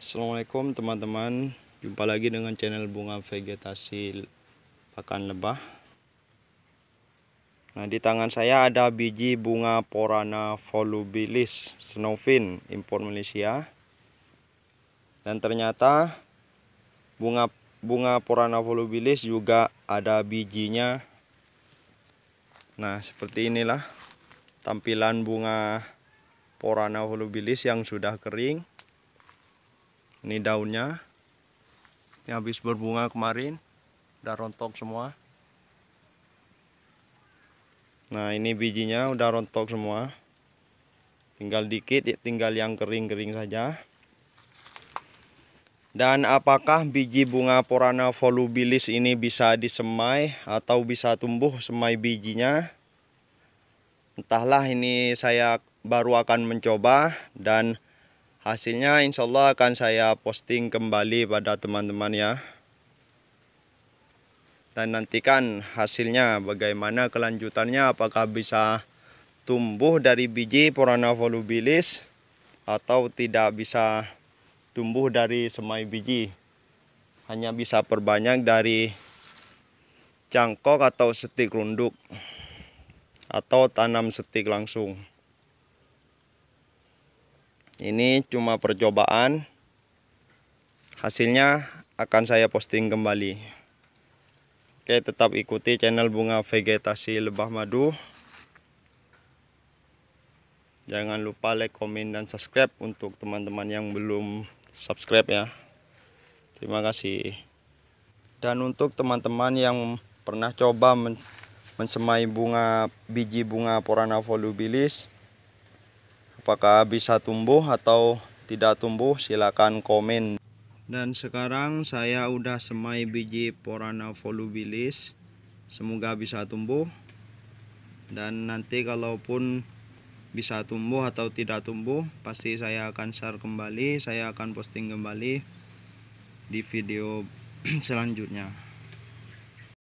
Assalamualaikum teman-teman Jumpa lagi dengan channel bunga vegetasi pakan lebah Nah di tangan saya ada biji bunga porana volubilis snowfin impor Malaysia Dan ternyata bunga bunga porana volubilis juga ada bijinya Nah seperti inilah tampilan bunga porana volubilis yang sudah kering ini daunnya ini habis berbunga kemarin udah rontok semua nah ini bijinya udah rontok semua tinggal dikit tinggal yang kering-kering saja dan apakah biji bunga Porana volubilis ini bisa disemai atau bisa tumbuh semai bijinya? Entahlah ini saya baru akan mencoba dan hasilnya insya Allah akan saya posting kembali pada teman-teman ya dan nantikan hasilnya bagaimana kelanjutannya apakah bisa tumbuh dari biji Porana volubilis atau tidak bisa tumbuh dari semai biji hanya bisa perbanyak dari cangkok atau setik runduk atau tanam setik langsung ini cuma percobaan. Hasilnya akan saya posting kembali. Oke, tetap ikuti channel Bunga Vegetasi Lebah Madu. Jangan lupa like, komen, dan subscribe untuk teman-teman yang belum subscribe ya. Terima kasih. Dan untuk teman-teman yang pernah coba men mensemai bunga biji bunga Porana volubilis, apakah bisa tumbuh atau tidak tumbuh silakan komen dan sekarang saya udah semai biji porana volubilis semoga bisa tumbuh dan nanti kalaupun bisa tumbuh atau tidak tumbuh pasti saya akan share kembali saya akan posting kembali di video selanjutnya